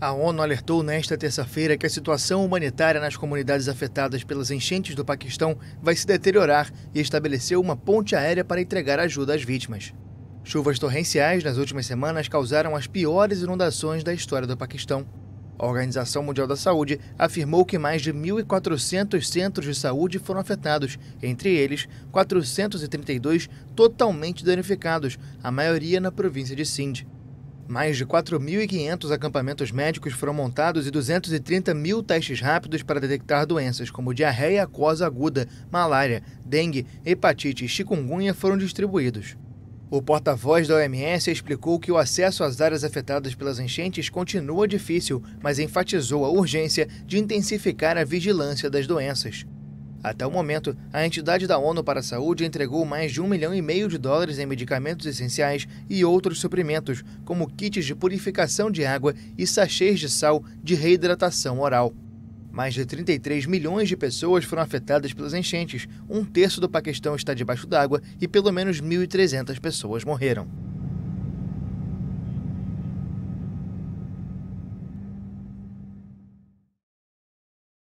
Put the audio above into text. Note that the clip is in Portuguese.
A ONU alertou nesta terça-feira que a situação humanitária nas comunidades afetadas pelas enchentes do Paquistão vai se deteriorar e estabeleceu uma ponte aérea para entregar ajuda às vítimas. Chuvas torrenciais nas últimas semanas causaram as piores inundações da história do Paquistão. A Organização Mundial da Saúde afirmou que mais de 1.400 centros de saúde foram afetados, entre eles 432 totalmente danificados, a maioria na província de Sindh. Mais de 4.500 acampamentos médicos foram montados e 230 mil testes rápidos para detectar doenças como diarreia aquosa aguda, malária, dengue, hepatite e chikungunya foram distribuídos. O porta-voz da OMS explicou que o acesso às áreas afetadas pelas enchentes continua difícil, mas enfatizou a urgência de intensificar a vigilância das doenças. Até o momento, a entidade da ONU para a Saúde entregou mais de um milhão e meio de dólares em medicamentos essenciais e outros suprimentos, como kits de purificação de água e sachês de sal de reidratação oral. Mais de 33 milhões de pessoas foram afetadas pelas enchentes, um terço do Paquistão está debaixo d'água e pelo menos 1.300 pessoas morreram.